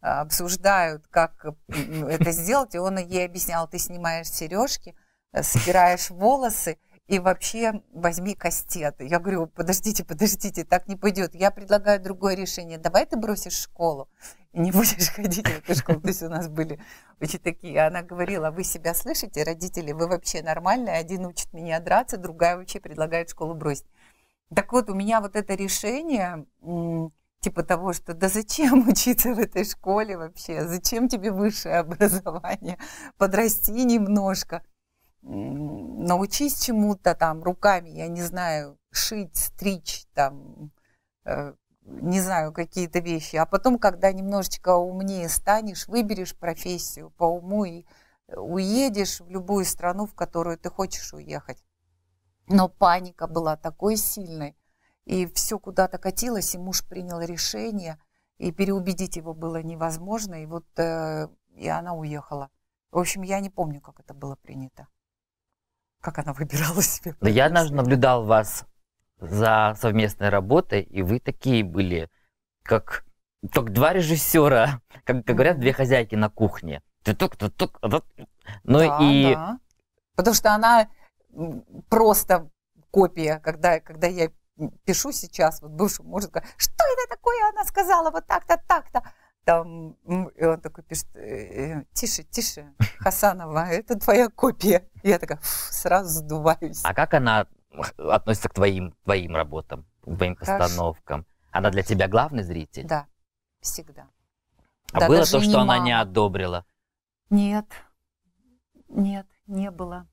обсуждают, как это сделать. И он ей объяснял, ты снимаешь сережки, собираешь волосы, и вообще возьми кастеты. Я говорю, подождите, подождите, так не пойдет. Я предлагаю другое решение. Давай ты бросишь школу и не будешь [LAUGHS] ходить в эту школу. То есть у нас были очень такие. Она говорила, вы себя слышите, родители, вы вообще нормальные. Один учит меня драться, другая вообще предлагает школу бросить. Так вот, у меня вот это решение, типа того, что да зачем [LAUGHS] учиться в этой школе вообще, зачем тебе высшее образование, подрасти немножко научись чему-то там руками, я не знаю, шить, стричь, там, э, не знаю, какие-то вещи. А потом, когда немножечко умнее станешь, выберешь профессию по уму и э, уедешь в любую страну, в которую ты хочешь уехать. Но паника была такой сильной, и все куда-то катилось, и муж принял решение, и переубедить его было невозможно, и вот э, и она уехала. В общем, я не помню, как это было принято. Как она выбирала себе? Да я однажды наблюдал вас за совместной работой, и вы такие были, как, как два режиссера, как, как говорят, две хозяйки на кухне. Тук, тук, тук, тук. Ну да, и... Да. Потому что она просто копия, когда, когда я пишу сейчас вот бывшему мужу, что это такое, она сказала вот так-то, так-то там, и он такой пишет, «Э, э, тише, тише, Хасанова, [LAUGHS] это твоя копия. я такая, сразу сдуваюсь. А как она относится к твоим, твоим работам, к твоим как постановкам? Она для тебя главный зритель? Да, всегда. А да, было то, что она мама. не одобрила? Нет, нет, не было.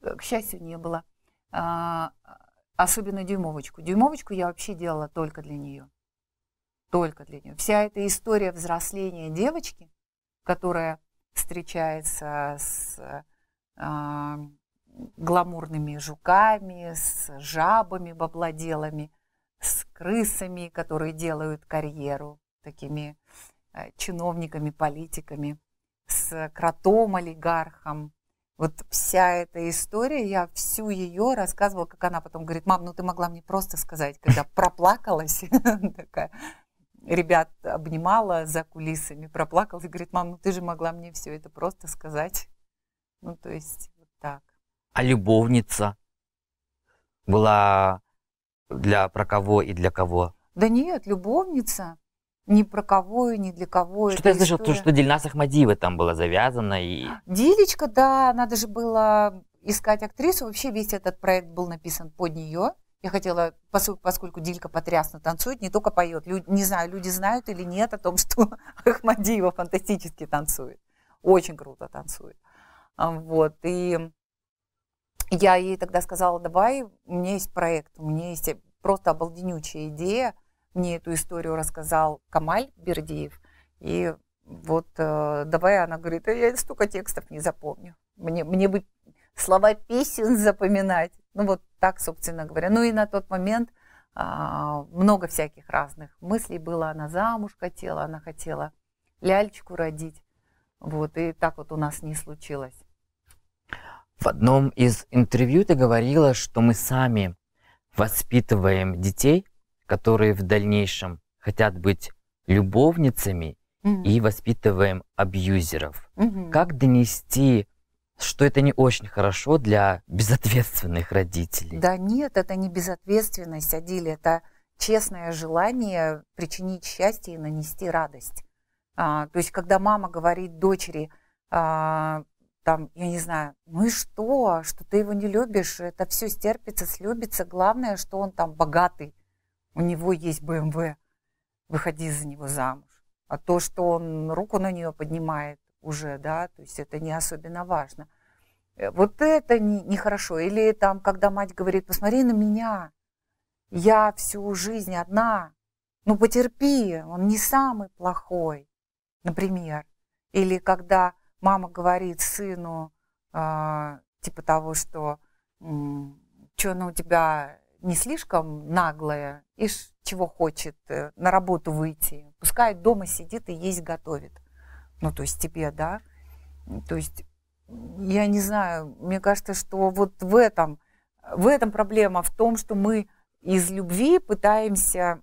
К счастью, не было. А, а особенно дюймовочку. Дюймовочку я вообще делала только для нее только для нее. Вся эта история взросления девочки, которая встречается с э, гламурными жуками, с жабами, бабладелами, с крысами, которые делают карьеру, такими э, чиновниками, политиками, с кротом, олигархом. Вот вся эта история, я всю ее рассказывала, как она потом говорит, мам, ну ты могла мне просто сказать, когда проплакалась, [LAUGHS] такая, ребят обнимала за кулисами, проплакала и говорит, мам, ну ты же могла мне все это просто сказать. Ну, то есть вот так. А любовница была для про кого и для кого? Да нет, любовница ни про кого и ни для кого. Что-то я слышал, история... что Дильнас Ахмадиева там была завязана. И... Дилечка, да, надо же было искать актрису. Вообще весь этот проект был написан под нее. Я хотела, поскольку Дилька потрясно танцует, не только поет. Люди, не знаю, люди знают или нет о том, [LAUGHS] что Ахмадиева фантастически танцует. Очень круто танцует. А, вот. И я ей тогда сказала, давай, у меня есть проект, у меня есть просто обалденючая идея. Мне эту историю рассказал Камаль Бердиев. И вот э, давай, она говорит, «А я столько текстов не запомню. Мне, мне бы слова песен запоминать. Ну вот так, собственно говоря. Ну и на тот момент а, много всяких разных мыслей было. Она замуж хотела, она хотела ляльчику родить. Вот, и так вот у нас не случилось. В одном из интервью ты говорила, что мы сами воспитываем детей, которые в дальнейшем хотят быть любовницами mm-hmm. и воспитываем абьюзеров. Mm-hmm. Как донести что это не очень хорошо для безответственных родителей. Да нет, это не безответственность, Адиль, это честное желание причинить счастье и нанести радость. А, то есть, когда мама говорит дочери, а, там, я не знаю, ну и что, что ты его не любишь, это все стерпится, слюбится, главное, что он там богатый, у него есть БМВ, выходи за него замуж. А то, что он руку на нее поднимает, уже, да, то есть это не особенно важно. Э, вот это нехорошо. Не Или там, когда мать говорит, посмотри на меня, я всю жизнь одна, ну потерпи, он не самый плохой, например. Или когда мама говорит сыну, э, типа того, что что она ну, у тебя не слишком наглая, ишь, чего хочет, э, на работу выйти, пускай дома сидит и есть готовит ну, то есть тебе, да. То есть, я не знаю, мне кажется, что вот в этом, в этом проблема, в том, что мы из любви пытаемся,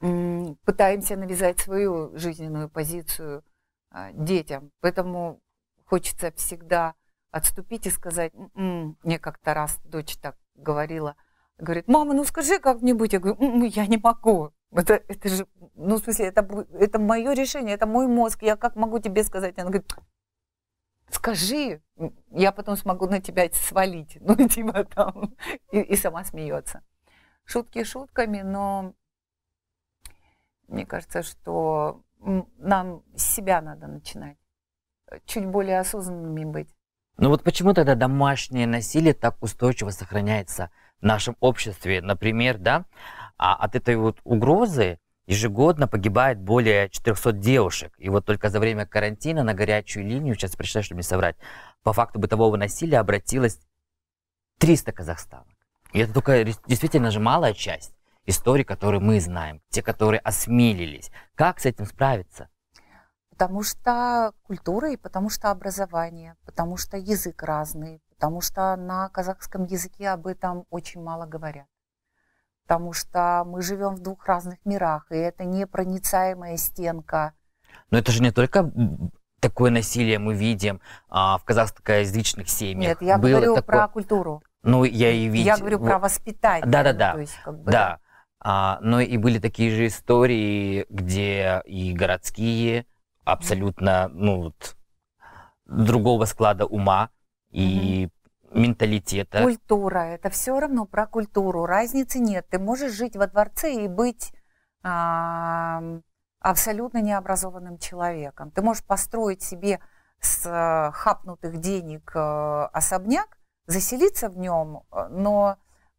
пытаемся навязать свою жизненную позицию а, детям. Поэтому хочется всегда отступить и сказать, М «М-м, -м". мне как-то раз дочь так говорила, говорит, мама, ну скажи как-нибудь. Я говорю, М «М-м, я не могу, это, это же, ну, в смысле, это, это мое решение, это мой мозг, я как могу тебе сказать? Она говорит, скажи, я потом смогу на тебя свалить, [LAUGHS] ну, типа там, и, и сама смеется. Шутки шутками, но мне кажется, что нам с себя надо начинать, э, чуть более осознанными быть. Ну вот почему тогда домашнее насилие так устойчиво сохраняется в нашем обществе? Например, да, а от этой вот угрозы ежегодно погибает более 400 девушек. И вот только за время карантина на горячую линию, сейчас прочитаю, чтобы не соврать, по факту бытового насилия обратилось 300 казахстанок. И это только действительно же малая часть истории, которые мы знаем, те, которые осмелились. Как с этим справиться? Потому что культура и потому что образование, потому что язык разный, потому что на казахском языке об этом очень мало говорят потому что мы живем в двух разных мирах, и это непроницаемая стенка. Но это же не только такое насилие мы видим а, в казахскоязычных семьях. Нет, я Было говорю такое... про культуру. Ну, я и видел. Я говорю про воспитание. Да-да-да. Ну, как бы, да. да. А, но и были такие же истории, где и городские абсолютно, ну, вот, другого склада ума, и mm-hmm менталитета. Культура. Это все равно про культуру. Разницы нет. Ты можешь жить во дворце и быть а, абсолютно необразованным человеком. Ты можешь построить себе с а, хапнутых денег а, особняк, заселиться в нем, э, но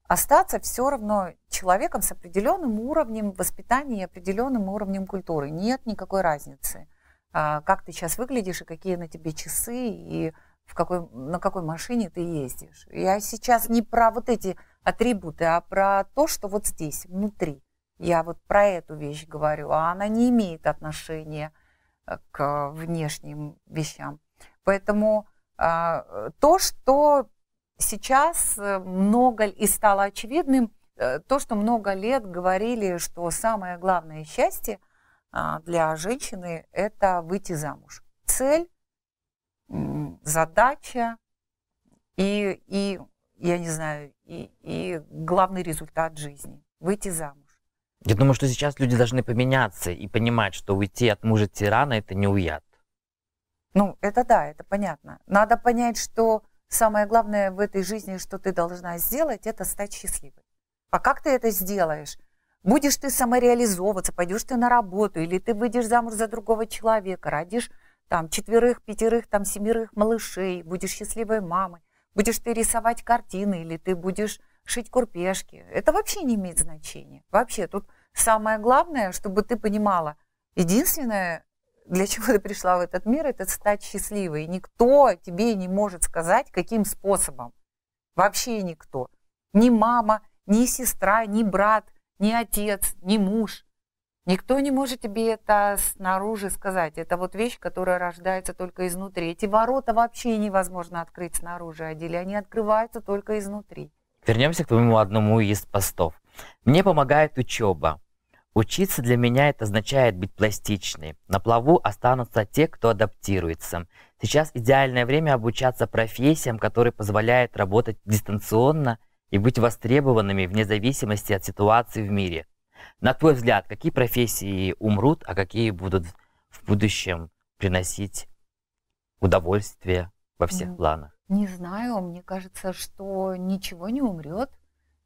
остаться все равно человеком с определенным уровнем воспитания и определенным уровнем культуры. Нет никакой разницы, а, как ты сейчас выглядишь и какие на тебе часы, и в какой, на какой машине ты ездишь. Я сейчас не про вот эти атрибуты, а про то, что вот здесь, внутри. Я вот про эту вещь говорю, а она не имеет отношения э, к внешним вещам. Поэтому а, то, что сейчас э, много и стало очевидным, э, то, что много лет говорили, что самое главное счастье а, для женщины – это выйти замуж. Цель задача и, и я не знаю, и, и главный результат жизни – выйти замуж. Я думаю, что сейчас люди должны поменяться и понимать, что уйти от мужа тирана – это не уят. Ну, это да, это понятно. Надо понять, что самое главное в этой жизни, что ты должна сделать, это стать счастливой. А как ты это сделаешь? Будешь ты самореализовываться, пойдешь ты на работу, или ты выйдешь замуж за другого человека, родишь там четверых, пятерых, там семерых малышей, будешь счастливой мамой, будешь ты рисовать картины или ты будешь шить курпешки. Это вообще не имеет значения. Вообще тут самое главное, чтобы ты понимала, единственное, для [LAUGHS] чего ты пришла в этот мир, это стать счастливой. И никто тебе не может сказать, каким способом. Вообще никто. Ни мама, ни сестра, ни брат, ни отец, ни муж. Никто не может тебе это снаружи сказать. Это вот вещь, которая рождается только изнутри. Эти ворота вообще невозможно открыть снаружи, Адиль. Они открываются только изнутри. Вернемся к твоему одному из постов. Мне помогает учеба. Учиться для меня это означает быть пластичной. На плаву останутся те, кто адаптируется. Сейчас идеальное время обучаться профессиям, которые позволяют работать дистанционно и быть востребованными вне зависимости от ситуации в мире – на твой взгляд, какие профессии умрут, а какие будут в будущем приносить удовольствие во всех ну, планах? Не знаю, мне кажется, что ничего не умрет.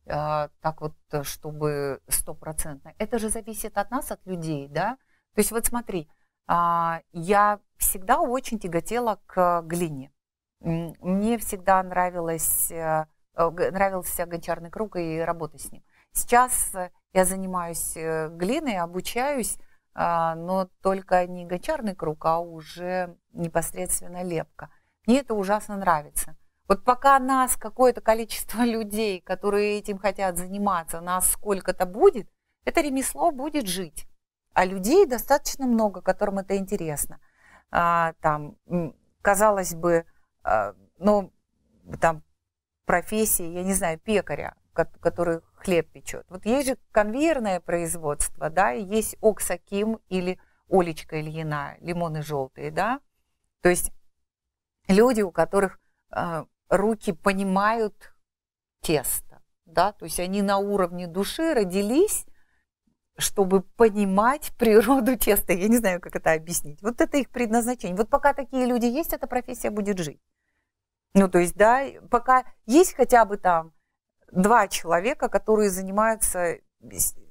А, так вот, э, чтобы стопроцентно. Это же зависит от нас, от людей, да? То есть вот смотри, а, я всегда очень тяготела к глине. Мне всегда нравилось, э, нравился гончарный круг и работа с ним. Сейчас э, я занимаюсь э, глиной, обучаюсь, а, но только не гончарный круг, а уже непосредственно лепка. Мне это ужасно нравится. Вот пока нас какое-то количество [LAUGHS] людей, которые этим хотят заниматься, нас сколько-то будет, это ремесло будет жить. А людей достаточно много, которым это интересно. А, там, казалось бы, а, ну, там, профессии, я не знаю, пекаря, которых хлеб печет. Вот есть же конвейерное производство, да, есть Оксаким или Олечка Ильина, лимоны желтые, да. То есть люди, у которых э, руки понимают тесто, да, то есть они на уровне души родились, чтобы понимать природу теста. Я не знаю, как это объяснить. Вот это их предназначение. Вот пока такие люди есть, эта профессия будет жить. Ну, то есть, да, пока есть хотя бы там два человека, которые занимаются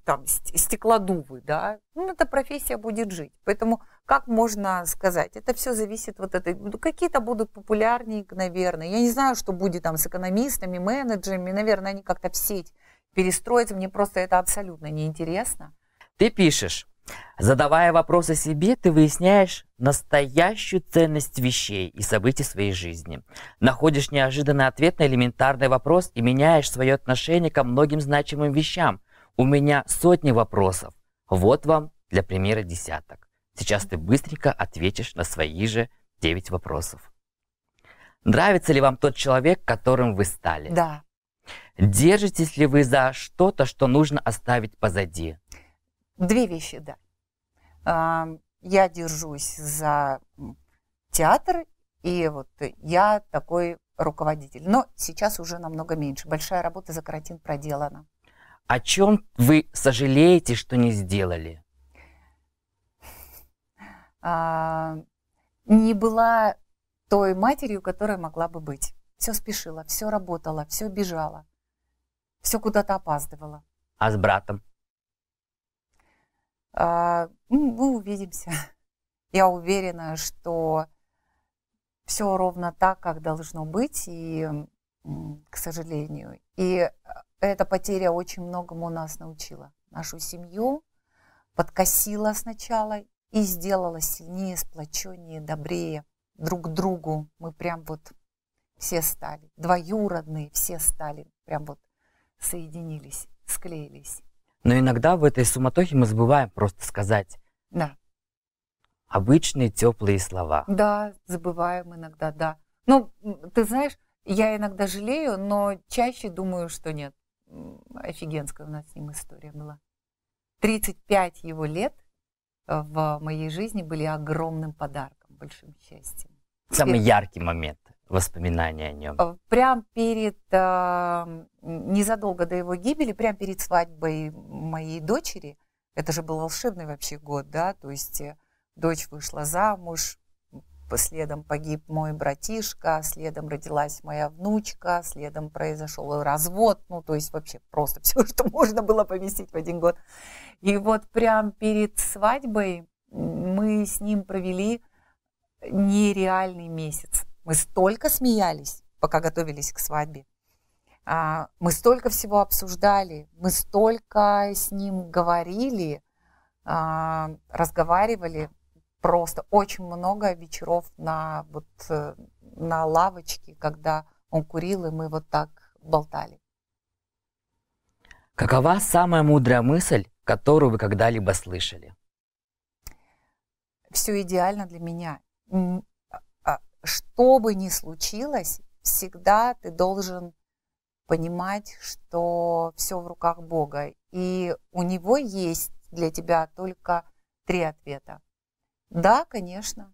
там, стеклодувы, да, ну, эта профессия будет жить. Поэтому как можно сказать? Это все зависит вот этой... Ну, какие-то будут популярнее, наверное. Я не знаю, что будет там с экономистами, менеджерами. Наверное, они как-то в сеть перестроятся. Мне просто это абсолютно неинтересно. Ты пишешь. Задавая вопросы себе, ты выясняешь настоящую ценность вещей и событий своей жизни. Находишь неожиданный ответ на элементарный вопрос и меняешь свое отношение ко многим значимым вещам. У меня сотни вопросов. Вот вам для примера десяток. Сейчас ты быстренько ответишь на свои же 9 вопросов. Нравится ли вам тот человек, которым вы стали? Да. Держитесь ли вы за что-то, что нужно оставить позади? Две вещи, да. А, я держусь за театр, и вот я такой руководитель. Но сейчас уже намного меньше. Большая работа за карантин проделана. О чем вы сожалеете, что не сделали? А, не была той матерью, которая могла бы быть. Все спешила, все работала, все бежала, все куда-то опаздывала. А с братом? А, ну, мы увидимся. [LAUGHS] Я уверена, что все ровно так, как должно быть, и, к сожалению. И а, эта потеря очень многому нас научила. Нашу семью подкосила сначала и сделала сильнее, сплоченнее, добрее друг к другу. Мы прям вот все стали, двоюродные все стали, прям вот соединились, склеились. Но иногда в этой суматохе мы забываем просто сказать. Да. Обычные теплые слова. Да, забываем иногда, да. Ну, ты знаешь, я иногда жалею, но чаще думаю, что нет. Офигенская у нас с ним история была. 35 его лет э, в моей жизни были огромным подарком, большим счастьем. Самый Теперь... яркий момент воспоминания о нем? Э, прям перед, э, незадолго до его гибели, прям перед свадьбой моей дочери, это же был волшебный вообще год, да, то есть э, дочь вышла замуж, следом погиб мой братишка, следом родилась моя внучка, следом произошел развод, ну, то есть вообще просто [LAUGHS] все, что можно было поместить в один год. И вот прям перед свадьбой мы с ним провели нереальный месяц. Мы столько смеялись, пока готовились к свадьбе. А, мы столько всего обсуждали, мы столько с ним говорили, а, разговаривали. Просто очень много вечеров на, вот, э, на лавочке, когда он курил, и мы вот так болтали. Какова самая мудрая мысль, которую вы когда-либо слышали? Все идеально для меня что бы ни случилось, всегда ты должен понимать, что все в руках Бога. И у него есть для тебя только три ответа. Да, конечно.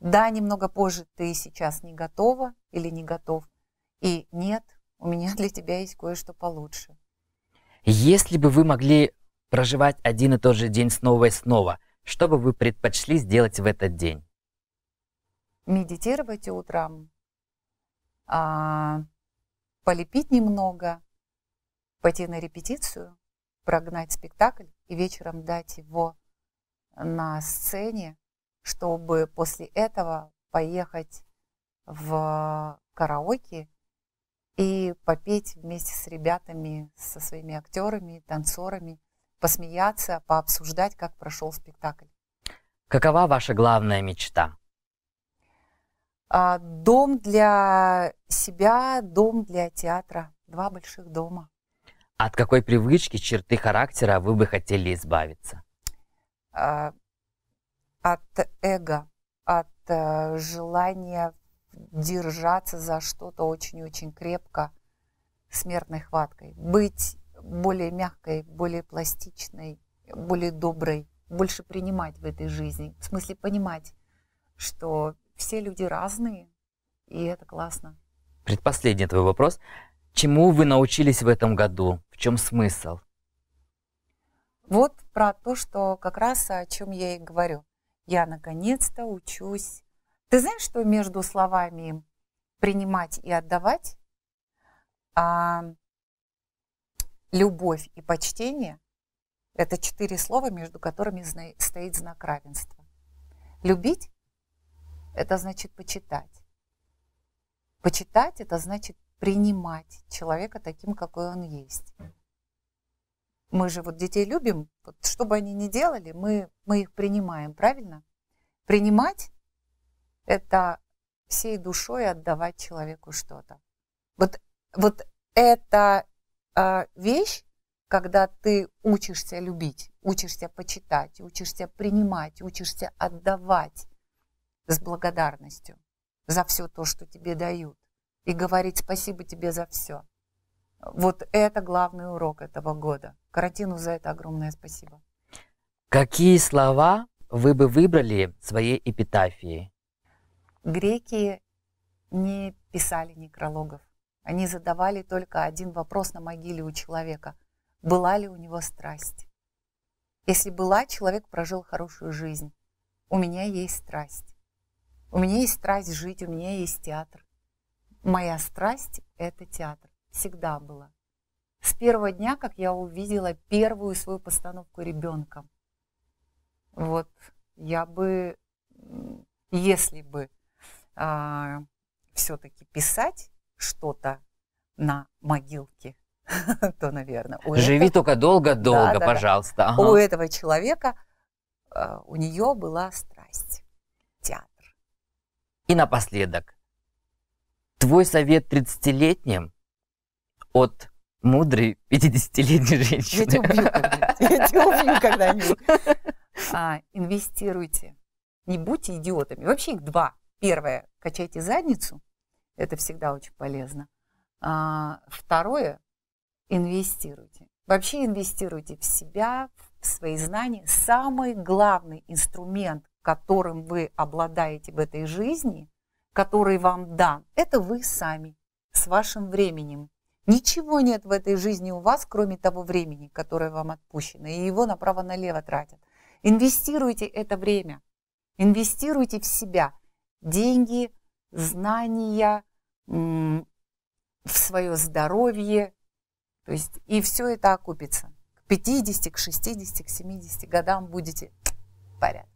Да, немного позже ты сейчас не готова или не готов. И нет, у меня [LAUGHS] для тебя есть кое-что получше. Если бы вы могли проживать один и тот же день снова и снова, что бы вы предпочли сделать в этот день? медитировать утром, а, полепить немного, пойти на репетицию, прогнать спектакль и вечером дать его на сцене, чтобы после этого поехать в караоке и попеть вместе с ребятами, со своими актерами, танцорами, посмеяться, пообсуждать, как прошел спектакль. Какова ваша главная мечта? А, дом для себя, дом для театра. Два больших дома. От какой привычки, черты характера вы бы хотели избавиться? А, от эго, от э, желания держаться за что-то очень-очень крепко, смертной хваткой. Быть более мягкой, более пластичной, более доброй, больше принимать в этой жизни. В смысле понимать, что все люди разные, и это классно. Предпоследний твой вопрос. Чему вы научились в этом году? В чем смысл? Вот про то, что как раз о чем я и говорю. Я наконец-то учусь. Ты знаешь, что между словами принимать и отдавать, а любовь и почтение – это четыре слова, между которыми стоит знак равенства. Любить это значит почитать. Почитать – это значит принимать человека таким, какой он есть. Мы же вот детей любим, вот что бы они ни делали, мы, мы их принимаем, правильно? Принимать – это всей душой отдавать человеку что-то. Вот, вот эта э, вещь, когда ты учишься любить, учишься почитать, учишься принимать, учишься отдавать, с благодарностью за все то, что тебе дают, и говорить спасибо тебе за все. Вот это главный урок этого года. Каратину за это огромное спасибо. Какие слова вы бы выбрали своей эпитафии? Греки не писали некрологов. Они задавали только один вопрос на могиле у человека. Была ли у него страсть? Если была, человек прожил хорошую жизнь. У меня есть страсть. У меня есть страсть жить, у меня есть театр. Моя страсть – это театр. Всегда была. С первого дня, как я увидела первую свою постановку ребенком. Вот я бы, если бы а, все-таки писать что-то на могилке, [LAUGHS] то, наверное, Живи только долго-долго, пожалуйста. У этого человека, а, у нее была страсть. И напоследок, твой совет 30-летним от мудрой 50-летней женщины. Я тебя убью [LAUGHS] Я тебя убью когда-нибудь. А, инвестируйте. Не будьте идиотами. Вообще их два. Первое, качайте задницу. Это всегда очень полезно. А, второе, инвестируйте. Вообще инвестируйте в себя, в свои знания. Самый главный инструмент которым вы обладаете в этой жизни, который вам дан, это вы сами с вашим временем. Ничего нет в этой жизни у вас, кроме того времени, которое вам отпущено, и его направо-налево тратят. Инвестируйте это время, инвестируйте в себя деньги, знания, в свое здоровье, то есть и все это окупится. К 50, к 60, к 70 годам будете в порядке.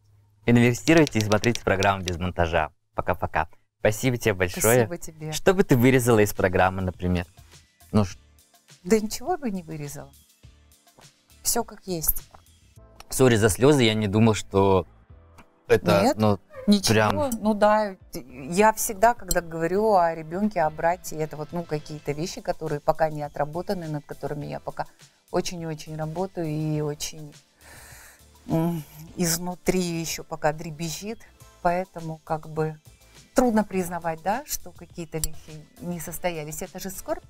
Инвестируйте и смотрите программу без монтажа. Пока-пока. Спасибо тебе большое. Спасибо тебе. Что бы ты вырезала из программы, например? Ну, да ничего бы не вырезала. Все как есть. Сори за слезы, я не думал, что это... Нет, ну, ничего. Прям... Ну да, я всегда, когда говорю о ребенке, о брате, это вот ну какие-то вещи, которые пока не отработаны, над которыми я пока очень-очень работаю и очень изнутри еще пока дребезжит, поэтому как бы трудно признавать, да, что какие-то вещи не состоялись. Это же скорбь,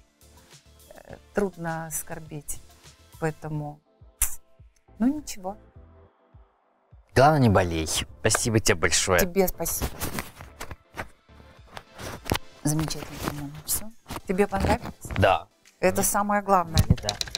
э, трудно скорбеть, поэтому, ну ничего. Главное, не болей. Спасибо тебе большое. Тебе спасибо. Замечательно, по-моему, все. Тебе понравилось? Да. Это самое главное. Да.